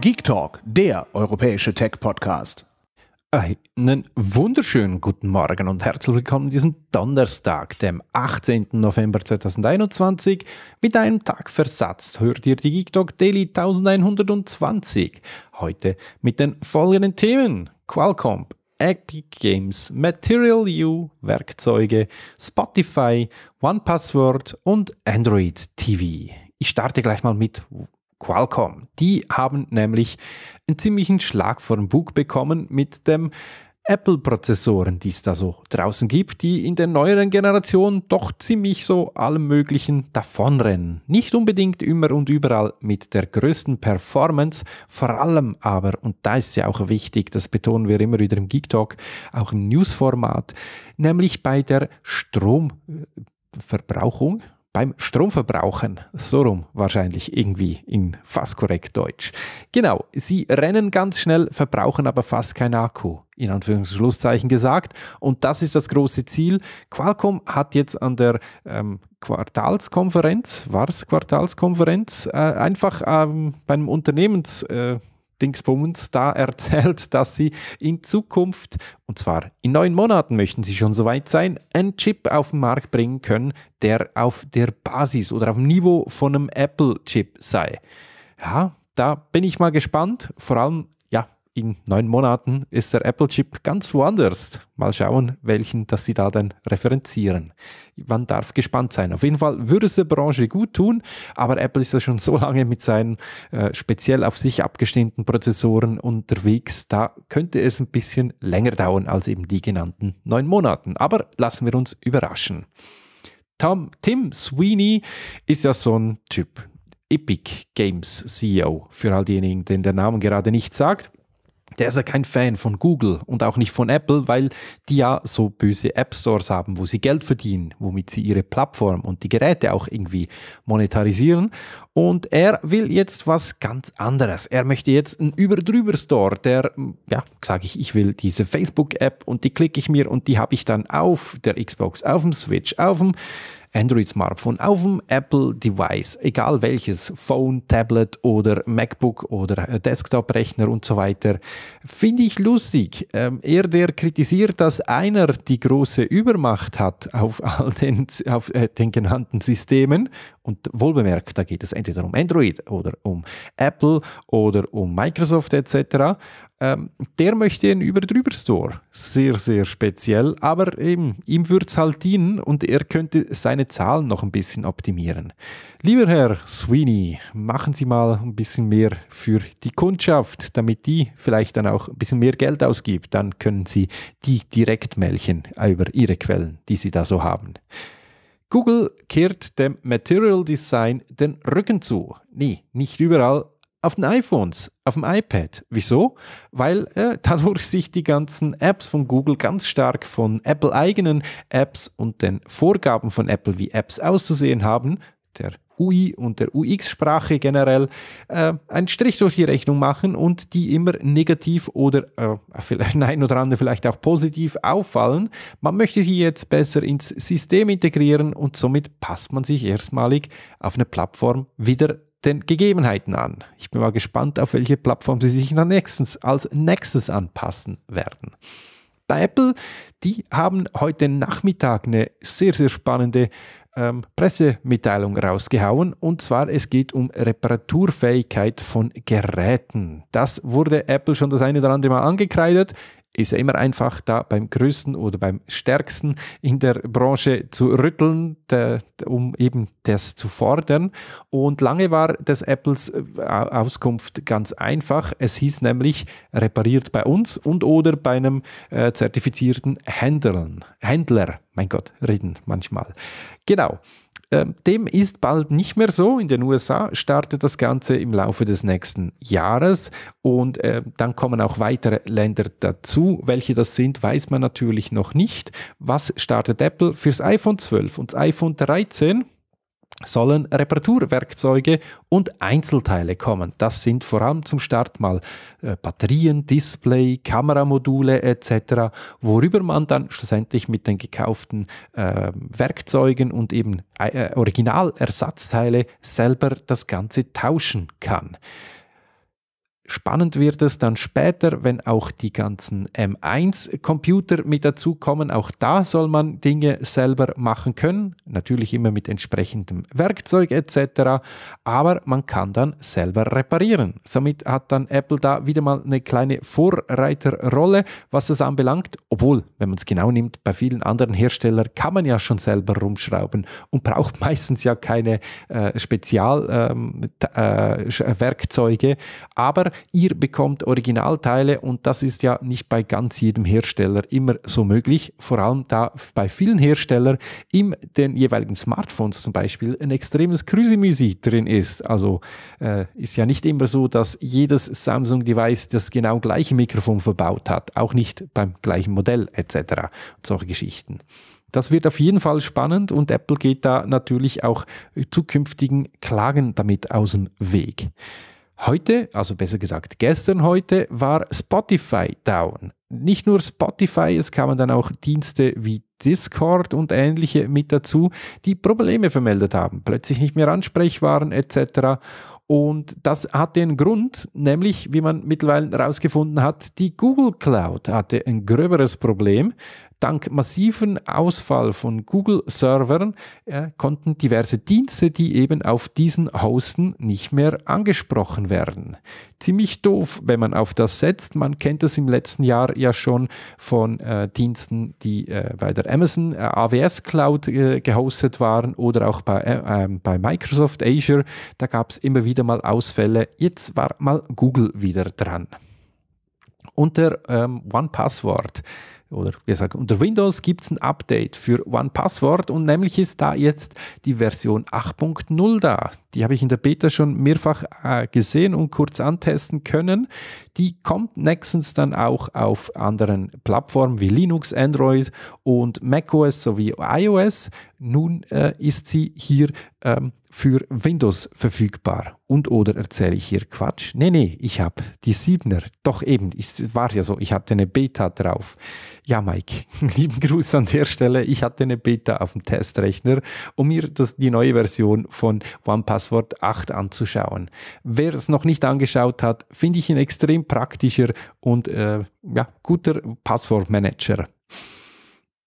Geek Talk, der europäische Tech-Podcast. Einen wunderschönen guten Morgen und herzlich willkommen an diesem Donnerstag, dem 18. November 2021. Mit einem Tag versatz hört ihr die Geek Talk Daily 1120. Heute mit den folgenden Themen: Qualcomm, Epic Games, Material U, Werkzeuge, Spotify, OnePassword und Android TV. Ich starte gleich mal mit Qualcomm. Die haben nämlich einen ziemlichen Schlag vor den Bug bekommen mit dem Apple-Prozessoren, die es da so draußen gibt, die in der neueren Generation doch ziemlich so allem Möglichen davonrennen. Nicht unbedingt immer und überall mit der größten Performance, vor allem aber, und da ist ja auch wichtig, das betonen wir immer wieder im Geek Talk, auch im News-Format, nämlich bei der Stromverbrauchung, beim Stromverbrauchen. So rum wahrscheinlich irgendwie in fast korrekt Deutsch. Genau, sie rennen ganz schnell, verbrauchen aber fast kein Akku. In Anführungszeichen gesagt. Und das ist das große Ziel. Qualcomm hat jetzt an der ähm, Quartalskonferenz, war es Quartalskonferenz, äh, einfach ähm, beim Unternehmens... Äh, Dingsbums da erzählt, dass sie in Zukunft, und zwar in neun Monaten möchten sie schon soweit sein, einen Chip auf den Markt bringen können, der auf der Basis oder auf dem Niveau von einem Apple-Chip sei. Ja, da bin ich mal gespannt. Vor allem in neun Monaten ist der Apple-Chip ganz woanders. Mal schauen, welchen dass sie da denn referenzieren. Man darf gespannt sein. Auf jeden Fall würde es der Branche gut tun, aber Apple ist ja schon so lange mit seinen äh, speziell auf sich abgestimmten Prozessoren unterwegs. Da könnte es ein bisschen länger dauern als eben die genannten neun Monaten. Aber lassen wir uns überraschen. Tom, Tim Sweeney ist ja so ein Typ. Epic Games CEO, für all diejenigen, denen der Name gerade nicht sagt der ist ja kein Fan von Google und auch nicht von Apple, weil die ja so böse App Stores haben, wo sie Geld verdienen, womit sie ihre Plattform und die Geräte auch irgendwie monetarisieren. Und er will jetzt was ganz anderes. Er möchte jetzt einen überdrüber Store, der, ja, sage ich, ich will diese Facebook-App und die klicke ich mir und die habe ich dann auf der Xbox, auf dem Switch, auf dem Android-Smartphone, auf dem Apple-Device, egal welches, Phone, Tablet oder MacBook oder äh, Desktop-Rechner und so weiter, finde ich lustig. Ähm, er, der kritisiert, dass einer die große Übermacht hat auf all den, auf, äh, den genannten Systemen und wohlbemerkt, da geht es entweder um Android oder um Apple oder um Microsoft etc. Ähm, der möchte einen Über-Drüber-Store. Sehr, sehr speziell. Aber eben, ihm würde es halt dienen und er könnte seine Zahlen noch ein bisschen optimieren. Lieber Herr Sweeney, machen Sie mal ein bisschen mehr für die Kundschaft, damit die vielleicht dann auch ein bisschen mehr Geld ausgibt. Dann können Sie die direkt melchen über Ihre Quellen, die Sie da so haben. Google kehrt dem Material Design den Rücken zu. Nee, nicht überall. Auf den iPhones, auf dem iPad. Wieso? Weil äh, dadurch sich die ganzen Apps von Google ganz stark von Apple-eigenen Apps und den Vorgaben von Apple, wie Apps auszusehen haben, der UI und der UX-Sprache generell äh, einen Strich durch die Rechnung machen und die immer negativ oder äh, vielleicht nein oder andere vielleicht auch positiv auffallen. Man möchte sie jetzt besser ins System integrieren und somit passt man sich erstmalig auf eine Plattform wieder den Gegebenheiten an. Ich bin mal gespannt, auf welche Plattform sie sich dann nächstens, als nächstes anpassen werden. Bei Apple, die haben heute Nachmittag eine sehr, sehr spannende ähm, Pressemitteilung rausgehauen. Und zwar, es geht um Reparaturfähigkeit von Geräten. Das wurde Apple schon das eine oder andere Mal angekreidet ist ja immer einfach, da beim Größten oder beim Stärksten in der Branche zu rütteln, der, um eben das zu fordern. Und lange war das Apples äh, Auskunft ganz einfach. Es hieß nämlich, repariert bei uns und oder bei einem äh, zertifizierten Händlern. Händler, mein Gott, reden manchmal. Genau. Ähm, dem ist bald nicht mehr so. In den USA startet das Ganze im Laufe des nächsten Jahres und äh, dann kommen auch weitere Länder dazu. Welche das sind, weiß man natürlich noch nicht. Was startet Apple fürs iPhone 12 und das iPhone 13? sollen Reparaturwerkzeuge und Einzelteile kommen. Das sind vor allem zum Start mal äh, Batterien, Display, Kameramodule etc., worüber man dann schlussendlich mit den gekauften äh, Werkzeugen und eben äh, Originalersatzteile selber das Ganze tauschen kann. Spannend wird es dann später, wenn auch die ganzen M1-Computer mit dazukommen. Auch da soll man Dinge selber machen können, natürlich immer mit entsprechendem Werkzeug etc. Aber man kann dann selber reparieren. Somit hat dann Apple da wieder mal eine kleine Vorreiterrolle, was das anbelangt. Obwohl, wenn man es genau nimmt, bei vielen anderen Herstellern kann man ja schon selber rumschrauben und braucht meistens ja keine äh, Spezialwerkzeuge. Ähm, äh, Aber ihr bekommt Originalteile und das ist ja nicht bei ganz jedem Hersteller immer so möglich. Vor allem da bei vielen Herstellern in den jeweiligen Smartphones zum Beispiel ein extremes Krüsimüsi drin ist. Also äh, ist ja nicht immer so, dass jedes Samsung-Device das genau gleiche Mikrofon verbaut hat. Auch nicht beim gleichen Modell etc. solche Geschichten. Das wird auf jeden Fall spannend und Apple geht da natürlich auch äh, zukünftigen Klagen damit aus dem Weg. Heute, also besser gesagt gestern heute, war Spotify down. Nicht nur Spotify, es kamen dann auch Dienste wie Discord und ähnliche mit dazu, die Probleme vermeldet haben, plötzlich nicht mehr ansprechbaren etc. Und das hatte einen Grund, nämlich, wie man mittlerweile herausgefunden hat, die Google Cloud hatte ein gröberes Problem. Dank massiven Ausfall von Google-Servern äh, konnten diverse Dienste, die eben auf diesen hosten, nicht mehr angesprochen werden. Ziemlich doof, wenn man auf das setzt. Man kennt es im letzten Jahr ja schon von äh, Diensten, die äh, bei der Amazon äh, AWS Cloud äh, gehostet waren oder auch bei, äh, ähm, bei Microsoft Azure. Da gab es immer wieder mal Ausfälle. Jetzt war mal Google wieder dran. Unter ähm, One Password oder wie gesagt, unter Windows gibt es ein Update für OnePassword und nämlich ist da jetzt die Version 8.0 da. Die habe ich in der Beta schon mehrfach äh, gesehen und kurz antesten können. Die kommt nächstens dann auch auf anderen Plattformen wie Linux, Android und macOS sowie iOS. Nun äh, ist sie hier ähm, für Windows verfügbar. Und oder erzähle ich hier Quatsch? Nee, nee, ich habe die Siebner. Doch eben, es war ja so, ich hatte eine Beta drauf. Ja, Mike, lieben Gruß an der Stelle. Ich hatte eine Beta auf dem Testrechner, um mir das, die neue Version von OnePass Passwort 8 anzuschauen. Wer es noch nicht angeschaut hat, finde ich ein extrem praktischer und äh, ja, guter Passwortmanager.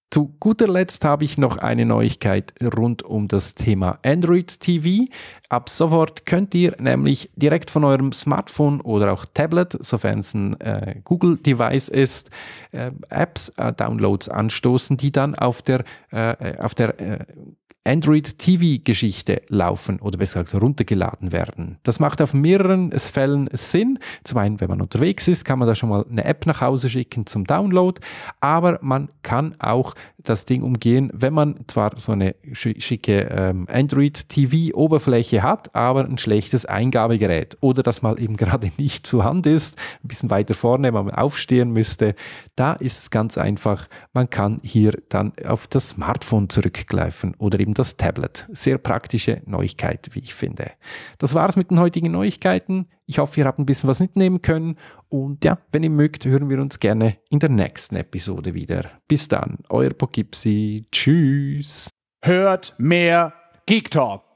Zu guter Letzt habe ich noch eine Neuigkeit rund um das Thema Android TV. Ab sofort könnt ihr nämlich direkt von eurem Smartphone oder auch Tablet, sofern es ein äh, Google-Device ist, äh, Apps, äh, Downloads anstoßen, die dann auf der, äh, äh, auf der äh, Android TV-Geschichte laufen oder besser gesagt runtergeladen werden. Das macht auf mehreren Fällen Sinn. Zum einen, wenn man unterwegs ist, kann man da schon mal eine App nach Hause schicken zum Download, aber man kann auch das Ding umgehen, wenn man zwar so eine schicke ähm, Android TV-Oberfläche hat, aber ein schlechtes Eingabegerät oder das mal eben gerade nicht zur Hand ist, ein bisschen weiter vorne, man aufstehen müsste. Da ist es ganz einfach, man kann hier dann auf das Smartphone zurückgreifen oder eben das Tablet. Sehr praktische Neuigkeit, wie ich finde. Das war's mit den heutigen Neuigkeiten. Ich hoffe, ihr habt ein bisschen was mitnehmen können. Und ja, wenn ihr mögt, hören wir uns gerne in der nächsten Episode wieder. Bis dann, euer Pogipsi. Tschüss. Hört mehr Geek Talk.